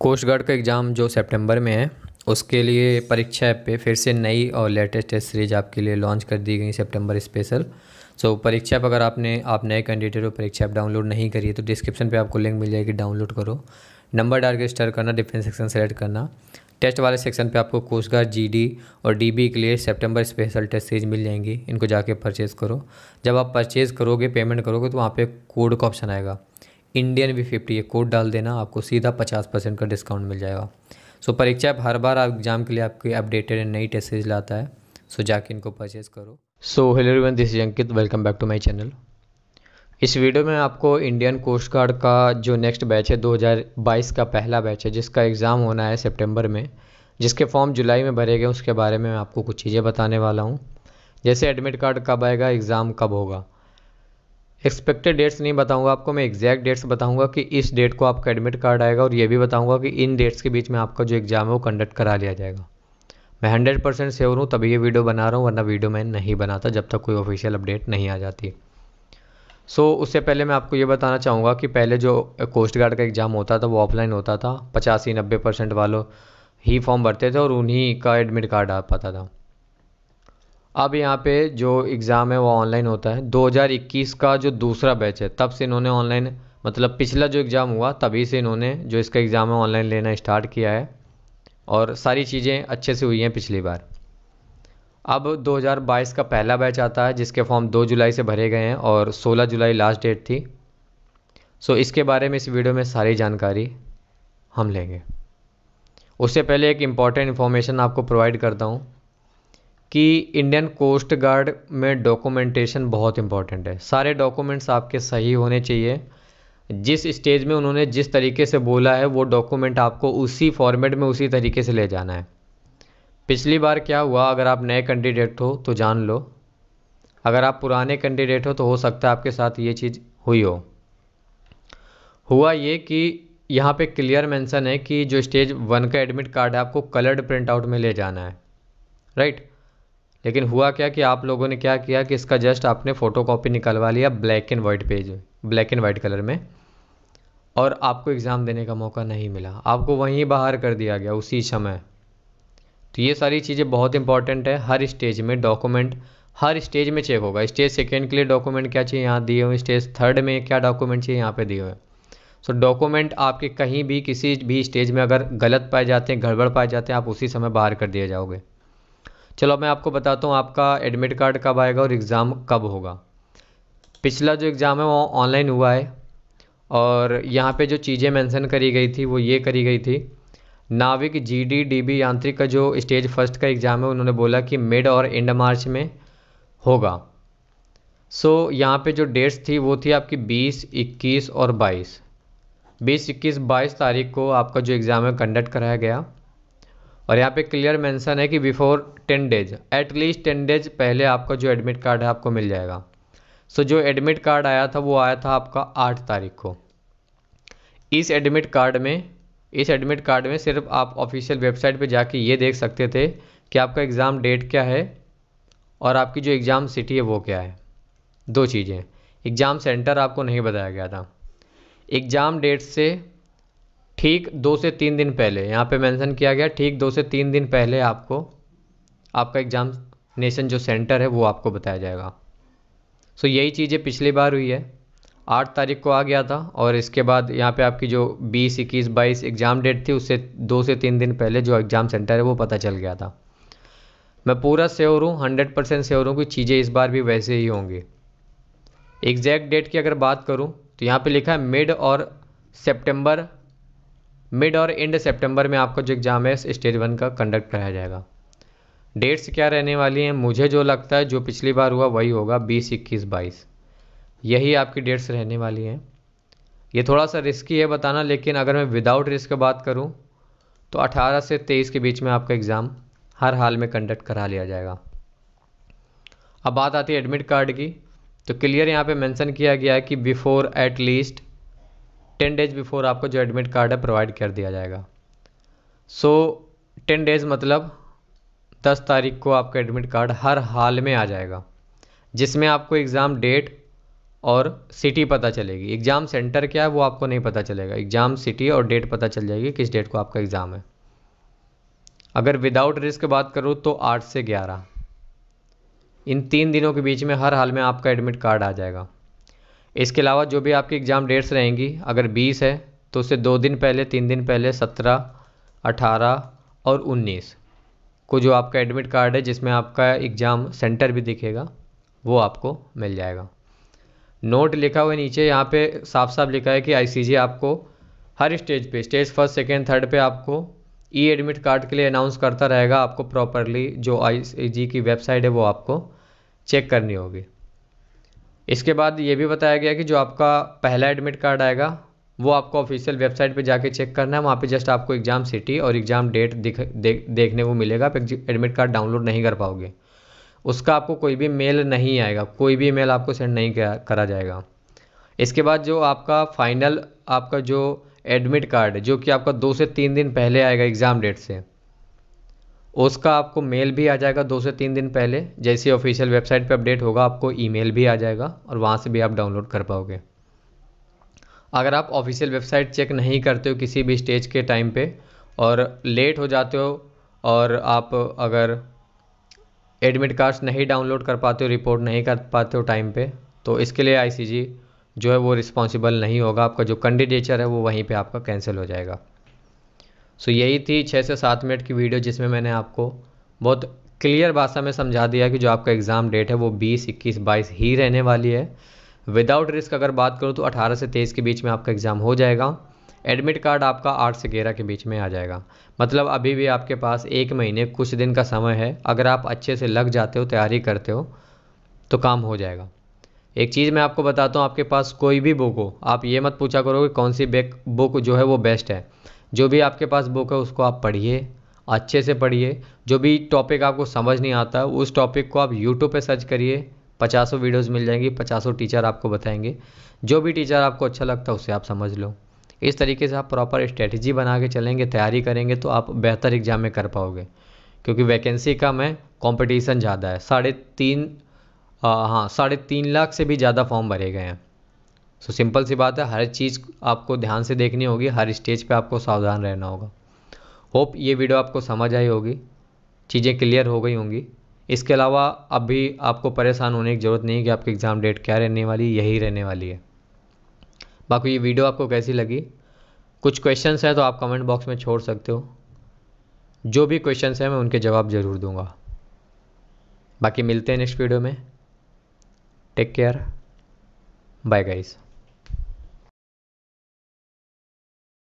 Coast guard का exam जो सितंबर में है उसके लिए परीक्षा ऐप पे फिर से नई और लेटेस्ट टेस्ट सीरीज आपके लिए लॉन्च कर दी गई सितंबर स्पेशल सो so, परीक्षा ऐप अगर आपने आप नए कैंडिडेट हो परीक्षा ऐप डाउनलोड नहीं करी है तो डिस्क्रिप्शन पे आपको लिंक मिल जाएगी डाउनलोड करो नंबर डाल के स्टार करना डिफेंस सेक्शन सेलेक्ट करना टेस्ट वाले सेक्शन पे आपको कोस्ट गार्ड जी और डी के लिए सितंबर स्पेशल टेस्ट सीरीज मिल जाएंगी इनको जाके परचेज़ करो जब आप परचेज़ करोगे पेमेंट करोगे तो वहाँ पर कोड का ऑप्शन आएगा इंडियन भी फिफ्टी ये कोड डाल देना आपको सीधा पचास परसेंट का डिस्काउंट मिल जाएगा सो परीक्षा ऐप हर बार आप एग्जाम के लिए आपके अपडेटेड एंड नई टेस्टेज लाता है सो जाके इनको परचेज़ करो so hello everyone this is Ankit welcome back to my channel इस वीडियो में आपको इंडियन कोस्ट गार्ड का जो नेक्स्ट बैच है 2022 का पहला बैच है जिसका एग्ज़ाम होना है सितंबर में जिसके फॉर्म जुलाई में भरे गए उसके बारे में मैं आपको कुछ चीज़ें बताने वाला हूँ जैसे एडमिट कार्ड कब आएगा एग्ज़ाम कब होगा एक्सपेक्टेड डेट्स नहीं बताऊंगा आपको मैं एग्जैक्ट डेट्स बताऊंगा कि इस डेट को आपका एडमिट कार्ड आएगा और ये भी बताऊंगा कि इन डेट्स के बीच में आपका जो एग्ज़ाम है वो कंडक्ट करा लिया जाएगा मैं हंड्रेड परसेंट श्योर हूँ तभी ये वीडियो बना रहा हूँ वरना वीडियो मैं नहीं बनाता जब तक कोई ऑफिशियल अपडेट नहीं आ जाती सो so, उससे पहले मैं आपको ये बताना चाहूँगा कि पहले जो कोस्ट गार्ड का एग्ज़ाम होता था वो ऑफलाइन होता था पचासी नब्बे परसेंट वालों ही फॉर्म भरते थे और उन्हीं का एडमिट कार्ड आ पाता था अब यहाँ पे जो एग्ज़ाम है वो ऑनलाइन होता है 2021 का जो दूसरा बैच है तब से इन्होंने ऑनलाइन मतलब पिछला जो एग्ज़ाम हुआ तभी से इन्होंने जो इसका एग्ज़ाम है ऑनलाइन लेना स्टार्ट किया है और सारी चीज़ें अच्छे से हुई हैं पिछली बार अब 2022 का पहला बैच आता है जिसके फॉर्म 2 जुलाई से भरे गए हैं और 16 जुलाई लास्ट डेट थी सो इसके बारे में इस वीडियो में सारी जानकारी हम लेंगे उससे पहले एक इम्पॉर्टेंट इन्फॉर्मेशन आपको प्रोवाइड करता हूँ कि इंडियन कोस्ट गार्ड में डॉक्यूमेंटेशन बहुत इंपॉर्टेंट है सारे डॉक्यूमेंट्स आपके सही होने चाहिए जिस स्टेज में उन्होंने जिस तरीके से बोला है वो डॉक्यूमेंट आपको उसी फॉर्मेट में उसी तरीके से ले जाना है पिछली बार क्या हुआ अगर आप नए कैंडिडेट हो तो जान लो अगर आप पुराने कैंडिडेट हो तो हो सकता है आपके साथ ये चीज़ हुई हो हुआ ये कि यहाँ पे क्लियर मेंशन है कि जो स्टेज वन का एडमिट कार्ड है आपको कलर्ड प्रिंट आउट में ले जाना है राइट right? लेकिन हुआ क्या कि आप लोगों ने क्या किया कि इसका जस्ट आपने फ़ोटो कॉपी निकलवा लिया black and white page black and white colour में और आपको एग्ज़ाम देने का मौका नहीं मिला आपको वहीं बाहर कर दिया गया उसी समय तो ये सारी चीज़ें बहुत इंपॉर्टेंट है हर स्टेज में डॉक्यूमेंट हर स्टेज में चेक होगा स्टेज सेकेंड के लिए डॉक्यूमेंट क्या चाहिए यहाँ दिए हुए स्टेज थर्ड में क्या डॉक्यूमेंट चाहिए यहाँ पे दिए हुए सो so, डॉक्यूमेंट आपके कहीं भी किसी भी स्टेज में अगर गलत पाए जाते हैं गड़बड़ पाए जाते हैं आप उसी समय बाहर कर दिए जाओगे चलो मैं आपको बताता हूँ आपका एडमिट कार्ड कब आएगा और एग्ज़ाम कब होगा पिछला जो एग्ज़ाम है वो ऑनलाइन हुआ है और यहाँ पे जो चीज़ें मेंशन करी गई थी वो ये करी गई थी नाविक जी डी डी बी यांत्रिक का जो स्टेज फर्स्ट का एग्ज़ाम है उन्होंने बोला कि मिड और एंड मार्च में होगा सो so, यहाँ पे जो डेट्स थी वो थी आपकी 20, 21 और 22 20, 21, 22 तारीख को आपका जो एग्ज़ाम है कंडक्ट कराया गया और यहाँ पे क्लियर मेंशन है कि before ten days at least ten days पहले आपका जो एडमिट कार्ड है आपको मिल जाएगा सो so, जो एडमिट कार्ड आया था वो आया था आपका आठ तारीख को इस एडमिट कार्ड में इस एडमिट कार्ड में सिर्फ आप ऑफिशियल वेबसाइट पे जाके ये देख सकते थे कि आपका एग्ज़ाम डेट क्या है और आपकी जो एग्ज़ाम सिटी है वो क्या है दो चीज़ें एग्ज़ाम सेंटर आपको नहीं बताया गया था एग्ज़ाम डेट से ठीक दो से तीन दिन पहले यहाँ पे मेंशन किया गया ठीक दो से तीन दिन पहले आपको आपका एग्ज़ाम नेशन जो सेंटर है वो आपको बताया जाएगा सो यही चीज़ें पिछली बार हुई है आठ तारीख को आ गया था और इसके बाद यहाँ पे आपकी जो बीस इक्कीस बाईस एग्ज़ाम डेट थी उससे दो से तीन दिन पहले जो एग्ज़ाम सेंटर है वो पता चल गया था मैं पूरा श्योर हूँ हंड्रेड परसेंट श्योर हूँ कि चीज़ें इस बार भी वैसे ही होंगी एग्जैक्ट डेट की अगर बात करूँ तो यहाँ पे लिखा है मिड और सेप्टेम्बर मिड और एंड सेप्टेम्बर में आपका जो एग्ज़ाम है स्टेज वन का कंडक्ट कराया जाएगा डेट्स क्या रहने वाली हैं मुझे जो लगता है जो पिछली बार हुआ वही होगा बीस इक्कीस बाईस यही आपकी डेट्स रहने वाली हैं ये थोड़ा सा रिस्की है बताना लेकिन अगर मैं विदाउट रिस्क बात करूँ तो 18 से 23 के बीच में आपका एग्ज़ाम हर हाल में कंडक्ट करा लिया जाएगा अब बात आती है एडमिट कार्ड की तो क्लियर यहाँ पे मेंशन किया गया है कि before at least ten days before आपको जो एडमिट कार्ड है प्रोवाइड कर दिया जाएगा सो टेन डेज मतलब दस तारीख को आपका एडमिट कार्ड हर हाल में आ जाएगा जिसमें आपको एग्ज़ाम डेट और सिटी पता चलेगी एग्ज़ाम सेंटर क्या है वो आपको नहीं पता चलेगा एग्ज़ाम सिटी और डेट पता चल जाएगी किस डेट को आपका एग्ज़ाम है अगर विदाउट रिस्क बात करूँ तो आठ से ग्यारह इन तीन दिनों के बीच में हर हाल में आपका एडमिट कार्ड आ जाएगा इसके अलावा जो भी आपकी एग्ज़ाम डेट्स रहेंगी अगर बीस है तो उससे दो दिन पहले तीन दिन पहले सत्रह अठारह और उन्नीस को जो आपका एडमिट कार्ड है जिसमें आपका एग्ज़ाम सेंटर भी दिखेगा वो आपको मिल जाएगा नोट लिखा हुआ नीचे यहाँ पे साफ साफ लिखा है कि आई आपको हर स्टेज पे स्टेज फर्स्ट सेकेंड थर्ड पे आपको ई एडमिट कार्ड के लिए अनाउंस करता रहेगा आपको प्रॉपरली जो आई की वेबसाइट है वो आपको चेक करनी होगी इसके बाद ये भी बताया गया कि जो आपका पहला एडमिट कार्ड आएगा वो आपको ऑफिशियल वेबसाइट पे जाके चेक करना है वहाँ पे जस्ट आपको एग्ज़ाम सिटी और एग्ज़ाम डेट दिख दे, देखने को मिलेगा आप एडमिट कार्ड डाउनलोड नहीं कर पाओगे उसका आपको कोई भी मेल नहीं आएगा कोई भी मेल आपको सेंड नहीं करा जाएगा इसके बाद जो आपका फाइनल आपका जो एडमिट कार्ड जो कि आपका दो से तीन दिन पहले आएगा एग्ज़ाम डेट से उसका आपको मेल भी आ जाएगा दो से तीन दिन पहले जैसे ऑफिशियल वेबसाइट पे अपडेट होगा आपको ईमेल भी आ जाएगा और वहाँ से भी आप डाउनलोड कर पाओगे अगर आप ऑफिशियल वेबसाइट चेक नहीं करते हो किसी भी स्टेज के टाइम पे और लेट हो जाते हो और आप अगर एडमिट कार्ड्स नहीं डाउनलोड कर पाते हो रिपोर्ट नहीं कर पाते हो टाइम पे तो इसके लिए आईसीजी जो है वो रिस्पॉन्सिबल नहीं होगा आपका जो कैंडिडेचर है वो वहीं पे आपका कैंसिल हो जाएगा सो यही थी छः से सात मिनट की वीडियो जिसमें मैंने आपको बहुत क्लियर भाषा में समझा दिया कि जो आपका एग्ज़ाम डेट है वो बीस इक्कीस बाईस ही रहने वाली है विदाउट रिस्क अगर बात करूँ तो अठारह से तेईस के बीच में आपका एग्ज़ाम हो जाएगा एडमिट कार्ड आपका आठ से ग्यारह के बीच में आ जाएगा मतलब अभी भी आपके पास एक महीने कुछ दिन का समय है अगर आप अच्छे से लग जाते हो तैयारी करते हो तो काम हो जाएगा एक चीज़ मैं आपको बताता हूँ आपके पास कोई भी बुक हो आप ये मत पूछा करो कि कौन सी बेक बुक जो है वो बेस्ट है जो भी आपके पास बुक है उसको आप पढ़िए अच्छे से पढ़िए जो भी टॉपिक आपको समझ नहीं आता उस टॉपिक को आप यूट्यूब पे सर्च करिए पचासों वीडियोस मिल जाएंगी पचासों टीचर आपको बताएंगे जो भी टीचर आपको अच्छा लगता है उसे आप समझ लो इस तरीके से आप प्रॉपर स्ट्रेटजी बना के चलेंगे तैयारी करेंगे तो आप बेहतर एग्जाम में कर पाओगे क्योंकि वैकेंसी कम है कॉम्पिटिशन ज़्यादा है साढ़े तीन आ, हाँ साढ़े तीन लाख से भी ज़्यादा फॉर्म भरे गए हैं सो सिंपल सी बात है हर चीज़ आपको ध्यान से देखनी होगी हर स्टेज पे आपको सावधान रहना होगा होप ये वीडियो आपको समझ आई होगी चीज़ें क्लियर हो गई होंगी इसके अलावा अभी आपको परेशान होने की ज़रूरत नहीं है कि आपकी एग्ज़ाम डेट क्या रहने वाली यही रहने वाली है बाकी ये वीडियो आपको कैसी लगी कुछ क्वेश्चंस हैं तो आप कमेंट बॉक्स में छोड़ सकते हो जो भी क्वेश्चंस हैं मैं उनके जवाब ज़रूर दूंगा बाकी मिलते हैं नेक्स्ट वीडियो में टेक केयर बाय गाइज़